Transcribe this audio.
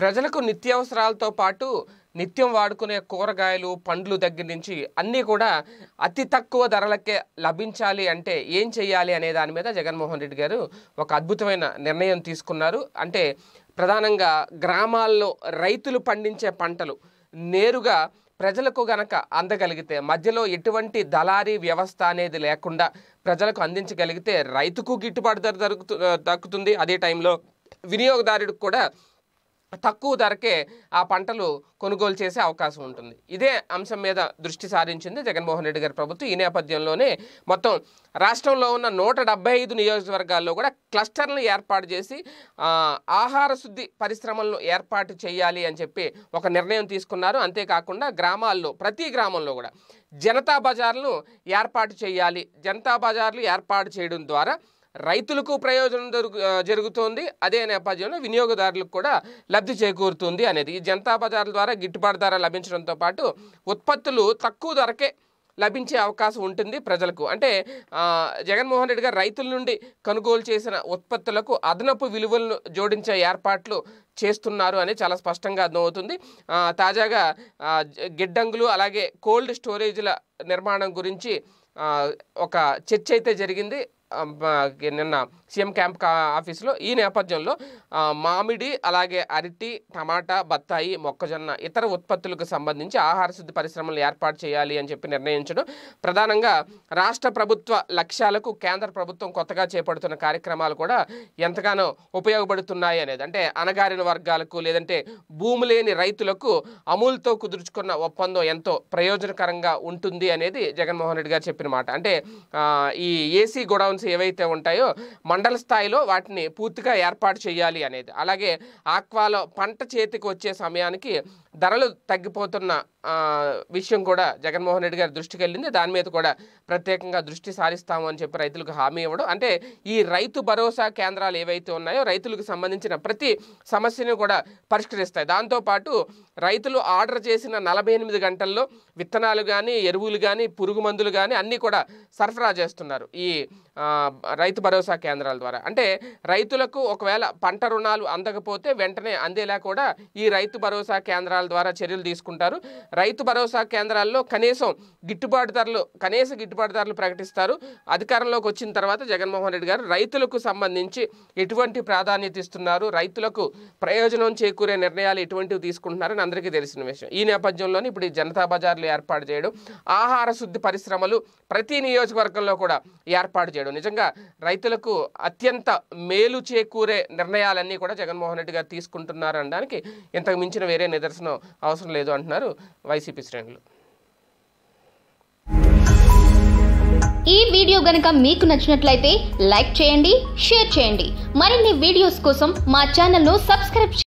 ప్రజలకు నిత్యావసరాలతో పాటు నిత్యం వాడుకునే కూరగాయలు పండ్లు దగ్గర నుంచి అన్నీ కూడా అతి తక్కువ ధరలకే లభించాలి అంటే ఏం చేయాలి అనే దాని మీద జగన్మోహన్ రెడ్డి గారు ఒక అద్భుతమైన నిర్ణయం తీసుకున్నారు అంటే ప్రధానంగా గ్రామాల్లో రైతులు పండించే పంటలు నేరుగా ప్రజలకు గనక అందగలిగితే మధ్యలో ఎటువంటి దళారీ వ్యవస్థ అనేది లేకుండా ప్రజలకు అందించగలిగితే రైతుకు గిట్టుబాటు ధర దొరుకుతు దక్కుతుంది అదే టైంలో వినియోగదారుడికి కూడా తక్కువ ధరకే ఆ పంటలు కొనుగోలు చేసే అవకాశం ఉంటుంది ఇదే అంశం మీద దృష్టి సారించింది జగన్మోహన్ రెడ్డి గారి ప్రభుత్వం ఈ నేపథ్యంలోనే మొత్తం రాష్ట్రంలో ఉన్న నూట డెబ్బై ఐదు నియోజకవర్గాల్లో కూడా క్లస్టర్లను ఏర్పాటు చేసి ఆహార శుద్ధి పరిశ్రమలను ఏర్పాటు చేయాలి అని చెప్పి ఒక నిర్ణయం తీసుకున్నారు అంతేకాకుండా గ్రామాల్లో ప్రతి గ్రామంలో కూడా జనతా బజార్లను ఏర్పాటు చేయాలి జనతా బజార్లు ఏర్పాటు చేయడం ద్వారా రైతులకు ప్రయోజనం జరుగుతోంది అదే నేపథ్యంలో వినియోగదారులకు కూడా లబ్ధి చేకూరుతుంది అనేది ఈ జనతా బజార్ల ద్వారా గిట్టుబాటు ధర లభించడంతో పాటు ఉత్పత్తులు తక్కువ ధరకే లభించే అవకాశం ఉంటుంది ప్రజలకు అంటే జగన్మోహన్ రెడ్డి గారు రైతుల నుండి కొనుగోలు చేసిన ఉత్పత్తులకు అదనపు విలువలను జోడించే ఏర్పాట్లు చేస్తున్నారు అని చాలా స్పష్టంగా అర్థమవుతుంది తాజాగా గిడ్డంగులు అలాగే కోల్డ్ స్టోరేజ్ల నిర్మాణం గురించి ఒక చర్చ అయితే జరిగింది నిన్న సీఎం క్యాంప్ ఆఫీస్లో ఈ నేపథ్యంలో మామిడి అలాగే అరటి టమాటా బత్తాయి మొక్కజొన్న ఇతర ఉత్పత్తులకు సంబంధించి ఆహార శుద్ధి పరిశ్రమలు ఏర్పాటు చేయాలి అని చెప్పి నిర్ణయించడం ప్రధానంగా రాష్ట్ర ప్రభుత్వ లక్ష్యాలకు కేంద్ర ప్రభుత్వం కొత్తగా చేపడుతున్న కార్యక్రమాలు కూడా ఎంతగానో ఉపయోగపడుతున్నాయి అనేది అంటే అణగారిన వర్గాలకు లేదంటే భూమి లేని రైతులకు అమూల్తో కుదుర్చుకున్న ఒప్పందం ఎంతో ప్రయోజనకరంగా ఉంటుంది అనేది జగన్మోహన్ రెడ్డి గారు చెప్పిన మాట అంటే ఈ ఏసీ గొడవ జోన్స్ ఏవైతే ఉంటాయో మండల స్థాయిలో వాటిని పూర్తిగా ఏర్పాటు చేయాలి అనేది అలాగే ఆక్వాలో పంట చేతికి వచ్చే సమయానికి ధరలు తగ్గిపోతున్న విషయం కూడా జగన్మోహన్ రెడ్డి గారి దృష్టికి వెళ్ళింది దాని మీద కూడా ప్రత్యేకంగా దృష్టి సారిస్తాము అని చెప్పి రైతులకు హామీ ఇవ్వడం అంటే ఈ రైతు భరోసా కేంద్రాలు ఏవైతే ఉన్నాయో రైతులకు సంబంధించిన ప్రతి సమస్యను కూడా పరిష్కరిస్తాయి దాంతోపాటు రైతులు ఆర్డర్ చేసిన నలభై ఎనిమిది గంటల్లో విత్తనాలు కానీ ఎరువులు కానీ పురుగు మందులు కానీ అన్నీ కూడా సరఫరా చేస్తున్నారు ఈ రైతు భరోసా కేంద్రాల ద్వారా అంటే రైతులకు ఒకవేళ పంట రుణాలు అందకపోతే వెంటనే అందేలా కూడా ఈ రైతు భరోసా కేంద్రాల ద్వారా చర్యలు తీసుకుంటారు రైతు భరోసా కేంద్రాల్లో కనీసం గిట్టుబాటు ధరలు కనీస గిట్టుబాటు ధరలు ప్రకటిస్తారు అధికారంలోకి వచ్చిన తర్వాత జగన్మోహన్ రెడ్డి గారు రైతులకు సంబంధించి ఎటువంటి ప్రాధాన్యత ఇస్తున్నారు రైతులకు ప్రయోజనం చేకూరే నిర్ణయాలు ఎటువంటివి తీసుకుంటున్నారని అందరికీ తెలిసిన విషయం ఈ నేపథ్యంలోనే ఇప్పుడు ఈ జనతా బజార్లు ఏర్పాటు చేయడం ఆహార శుద్ధి పరిశ్రమలు ప్రతి నియోజకవర్గంలో కూడా ఏర్పాటు చేయడం చేశాడు నిజంగా రైతులకు అత్యంత మేలు చేకూరే నిర్ణయాలన్నీ కూడా జగన్మోహన్ రెడ్డి గారు తీసుకుంటున్నారు అనడానికి ఇంతకు మించిన వేరే నిదర్శనం అవసరం లేదు అంటున్నారు వైసీపీ శ్రేణులు ఈ వీడియో గనుక మీకు నచ్చినట్లయితే లైక్ చేయండి షేర్ చేయండి మరిన్ని వీడియోస్ కోసం మా ఛానల్ను సబ్స్క్రైబ్